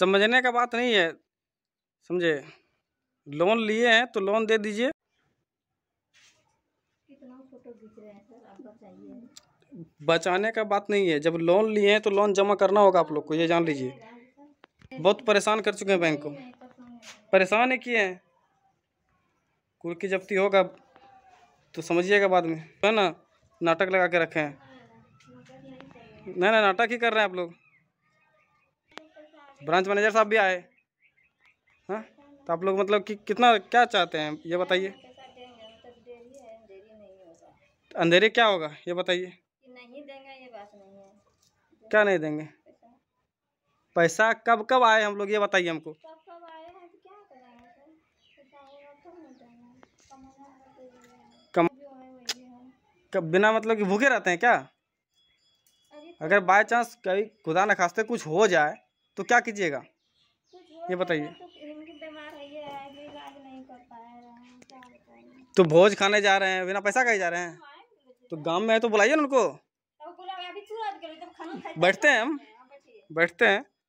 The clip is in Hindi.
समझने का बात नहीं है समझे लोन लिए हैं तो लोन दे दीजिए बचाने का बात नहीं है जब लोन लिए हैं तो लोन जमा करना होगा आप लोग को ये जान लीजिए बहुत परेशान कर चुके हैं बैंक को परेशान ही किए हैं कुर्की की जब्ती होगा तो समझिएगा बाद में है ना नाटक लगा के रखे हैं नहीं ना नाटक ही कर रहे हैं आप लोग ब्रांच मैनेजर साहब भी आए हाँ तो आप लोग मतलब कि कितना क्या चाहते हैं ये बताइए अंधेरे क्या होगा ये बताइए नहीं देंगे ये बात नहीं है क्या नहीं देंगे पैसा कब कब आए हम लोग ये बताइए हमको तो तो तो कम कब बिना मतलब कि भूखे रहते हैं क्या अगर बाय चांस कभी खुदा न खास्ते कुछ हो जाए तो क्या कीजिएगा ये बताइए तो, तो भोज खाने जा रहे हैं बिना पैसा कहीं जा रहे हैं तो, तो गांव में है तो बुलाइए ना उनको बैठते हैं हम हाँ, बैठते हैं